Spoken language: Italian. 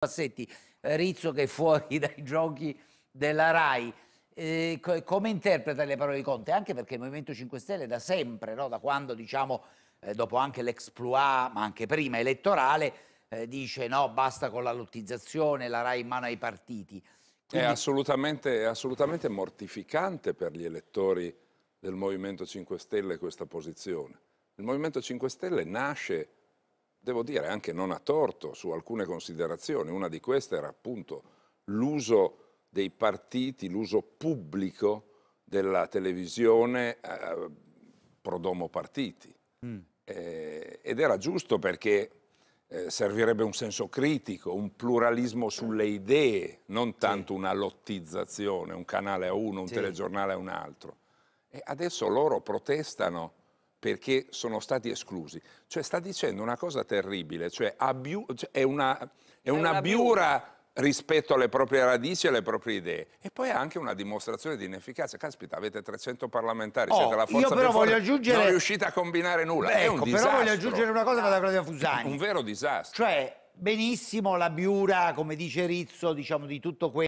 Passetti, eh, Rizzo che è fuori dai giochi della RAI. Eh, come interpreta le parole di Conte? Anche perché il Movimento 5 Stelle da sempre, no? da quando diciamo, eh, dopo anche l'exploit, ma anche prima elettorale, eh, dice no, basta con la lottizzazione, la RAI in mano ai partiti. Quindi... È, assolutamente, è assolutamente mortificante per gli elettori del Movimento 5 Stelle questa posizione. Il Movimento 5 Stelle nasce devo dire anche non a torto, su alcune considerazioni. Una di queste era appunto l'uso dei partiti, l'uso pubblico della televisione eh, prodomo partiti. Mm. Eh, ed era giusto perché eh, servirebbe un senso critico, un pluralismo sulle idee, non tanto sì. una lottizzazione, un canale a uno, un sì. telegiornale a un altro. E adesso loro protestano perché sono stati esclusi. Cioè sta dicendo una cosa terribile, cioè, abiu- cioè è una, è è una, una biura, rispetto alle proprie radici e alle proprie idee. E poi è anche una dimostrazione di inefficacia. Caspita, avete 300 parlamentari, oh, siete la forza io però voglio aggiungere... non riuscite a combinare nulla. Beh, ecco, Però voglio aggiungere una cosa che aveva Claudia Fusani. Un vero disastro. Cioè, benissimo la biura, come dice Rizzo, diciamo di tutto questo.